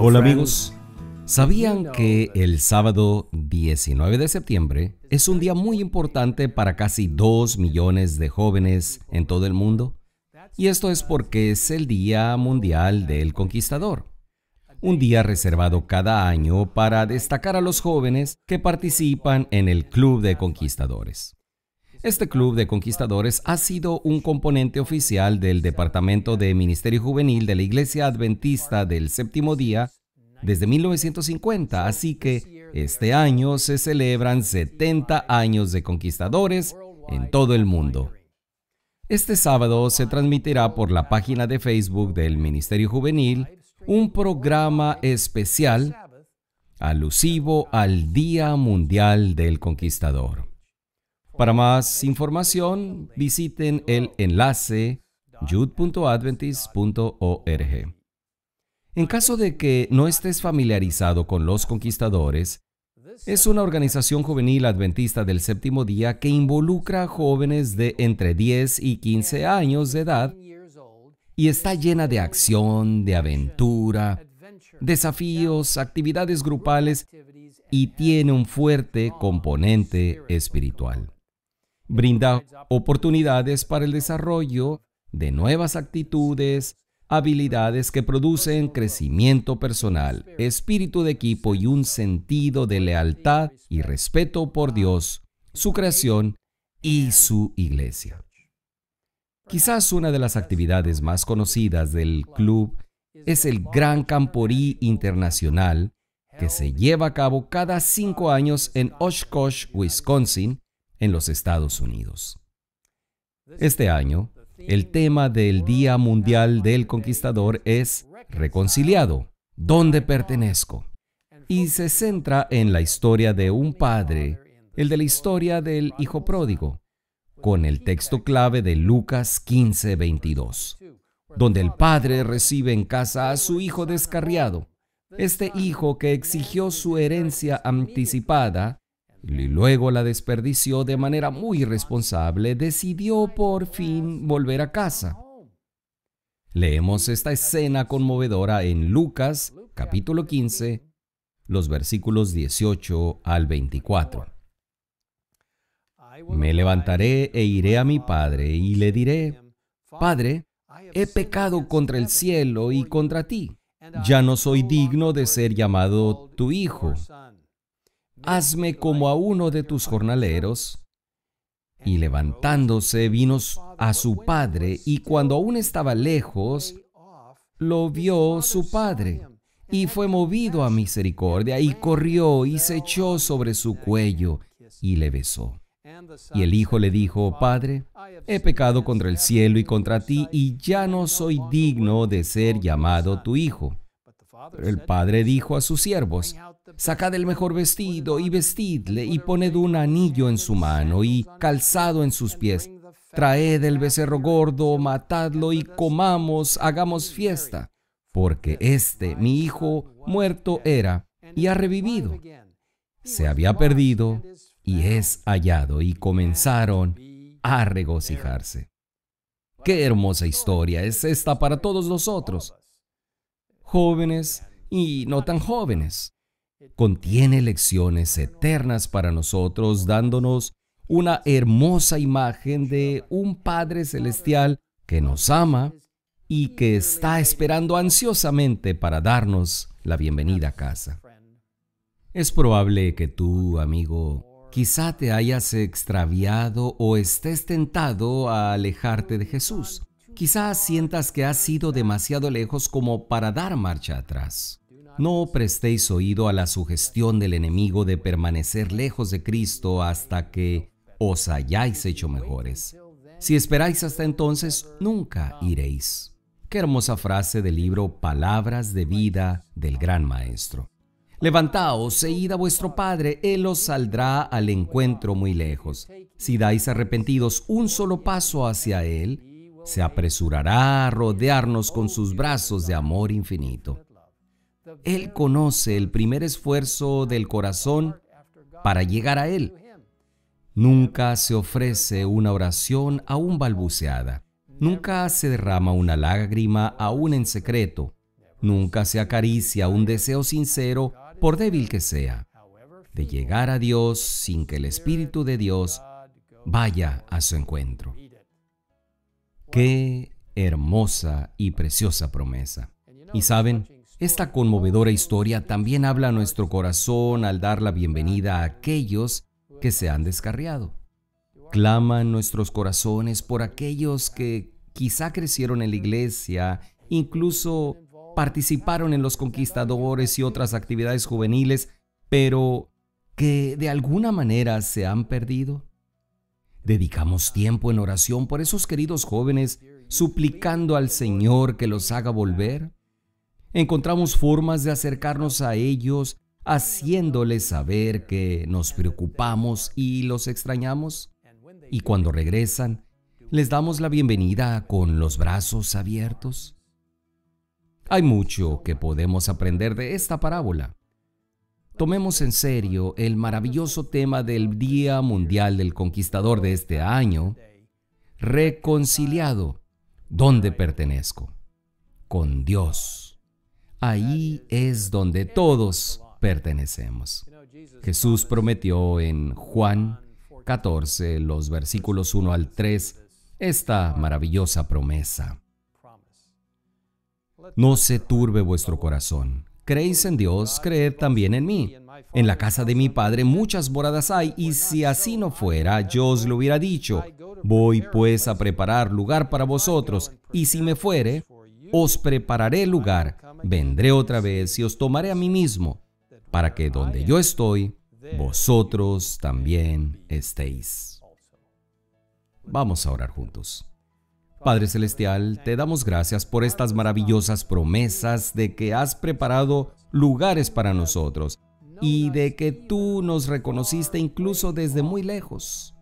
Hola amigos, ¿sabían que el sábado 19 de septiembre es un día muy importante para casi 2 millones de jóvenes en todo el mundo? Y esto es porque es el Día Mundial del Conquistador, un día reservado cada año para destacar a los jóvenes que participan en el Club de Conquistadores. Este club de conquistadores ha sido un componente oficial del Departamento de Ministerio Juvenil de la Iglesia Adventista del Séptimo Día desde 1950, así que este año se celebran 70 años de conquistadores en todo el mundo. Este sábado se transmitirá por la página de Facebook del Ministerio Juvenil un programa especial alusivo al Día Mundial del Conquistador. Para más información, visiten el enlace yud.adventist.org. En caso de que no estés familiarizado con los conquistadores, es una organización juvenil adventista del séptimo día que involucra a jóvenes de entre 10 y 15 años de edad y está llena de acción, de aventura, desafíos, actividades grupales y tiene un fuerte componente espiritual. Brinda oportunidades para el desarrollo de nuevas actitudes, habilidades que producen crecimiento personal, espíritu de equipo y un sentido de lealtad y respeto por Dios, su creación y su iglesia. Quizás una de las actividades más conocidas del club es el Gran Camporí Internacional, que se lleva a cabo cada cinco años en Oshkosh, Wisconsin, en los Estados Unidos. Este año, el tema del Día Mundial del Conquistador es Reconciliado, ¿dónde pertenezco? Y se centra en la historia de un padre, el de la historia del hijo pródigo, con el texto clave de Lucas 15:22, donde el padre recibe en casa a su hijo descarriado. Este hijo que exigió su herencia anticipada y luego la desperdició de manera muy irresponsable, decidió por fin volver a casa. Leemos esta escena conmovedora en Lucas capítulo 15, los versículos 18 al 24. Me levantaré e iré a mi padre y le diré, Padre, he pecado contra el cielo y contra ti. Ya no soy digno de ser llamado tu hijo hazme como a uno de tus jornaleros. Y levantándose vino a su padre, y cuando aún estaba lejos, lo vio su padre, y fue movido a misericordia, y corrió y se echó sobre su cuello, y le besó. Y el hijo le dijo, Padre, he pecado contra el cielo y contra ti, y ya no soy digno de ser llamado tu hijo el padre dijo a sus siervos, sacad el mejor vestido y vestidle y poned un anillo en su mano y calzado en sus pies. Traed el becerro gordo, matadlo y comamos, hagamos fiesta, porque este, mi hijo, muerto era y ha revivido. Se había perdido y es hallado y comenzaron a regocijarse. Qué hermosa historia es esta para todos nosotros jóvenes y no tan jóvenes. Contiene lecciones eternas para nosotros, dándonos una hermosa imagen de un Padre Celestial que nos ama y que está esperando ansiosamente para darnos la bienvenida a casa. Es probable que tú, amigo, quizá te hayas extraviado o estés tentado a alejarte de Jesús. Quizás sientas que has sido demasiado lejos como para dar marcha atrás. No prestéis oído a la sugestión del enemigo de permanecer lejos de Cristo hasta que os hayáis hecho mejores. Si esperáis hasta entonces, nunca iréis. Qué hermosa frase del libro Palabras de vida del gran maestro. Levantaos e id a vuestro Padre, Él os saldrá al encuentro muy lejos. Si dais arrepentidos un solo paso hacia Él, se apresurará a rodearnos con sus brazos de amor infinito. Él conoce el primer esfuerzo del corazón para llegar a Él. Nunca se ofrece una oración aún balbuceada. Nunca se derrama una lágrima aún en secreto. Nunca se acaricia un deseo sincero, por débil que sea, de llegar a Dios sin que el Espíritu de Dios vaya a su encuentro. Qué hermosa y preciosa promesa. Y saben, esta conmovedora historia también habla a nuestro corazón al dar la bienvenida a aquellos que se han descarriado. Claman nuestros corazones por aquellos que quizá crecieron en la iglesia, incluso participaron en los conquistadores y otras actividades juveniles, pero que de alguna manera se han perdido. Dedicamos tiempo en oración por esos queridos jóvenes, suplicando al Señor que los haga volver. Encontramos formas de acercarnos a ellos, haciéndoles saber que nos preocupamos y los extrañamos. Y cuando regresan, les damos la bienvenida con los brazos abiertos. Hay mucho que podemos aprender de esta parábola. Tomemos en serio el maravilloso tema del Día Mundial del Conquistador de este año, reconciliado. ¿Dónde pertenezco? Con Dios. Ahí es donde todos pertenecemos. Jesús prometió en Juan 14, los versículos 1 al 3, esta maravillosa promesa. No se turbe vuestro corazón. Creéis en Dios, creed también en mí. En la casa de mi padre muchas moradas hay, y si así no fuera, yo os lo hubiera dicho. Voy pues a preparar lugar para vosotros, y si me fuere, os prepararé lugar. Vendré otra vez y os tomaré a mí mismo, para que donde yo estoy, vosotros también estéis. Vamos a orar juntos. Padre Celestial, te damos gracias por estas maravillosas promesas de que has preparado lugares para nosotros y de que tú nos reconociste incluso desde muy lejos.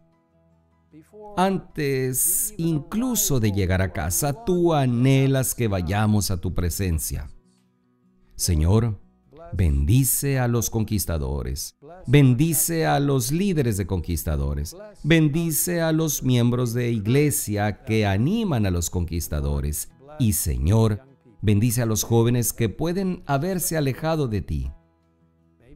Antes incluso de llegar a casa, tú anhelas que vayamos a tu presencia. Señor, Bendice a los conquistadores. Bendice a los líderes de conquistadores. Bendice a los miembros de iglesia que animan a los conquistadores. Y Señor, bendice a los jóvenes que pueden haberse alejado de ti.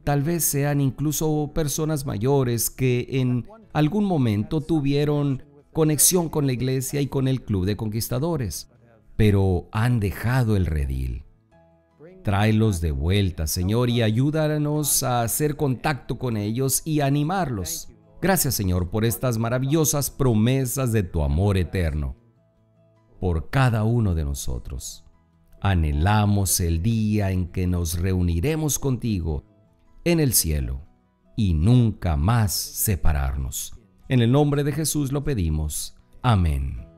Tal vez sean incluso personas mayores que en algún momento tuvieron conexión con la iglesia y con el club de conquistadores, pero han dejado el redil. Tráelos de vuelta, Señor, y ayúdanos a hacer contacto con ellos y animarlos. Gracias, Señor, por estas maravillosas promesas de tu amor eterno. Por cada uno de nosotros. Anhelamos el día en que nos reuniremos contigo en el cielo y nunca más separarnos. En el nombre de Jesús lo pedimos. Amén.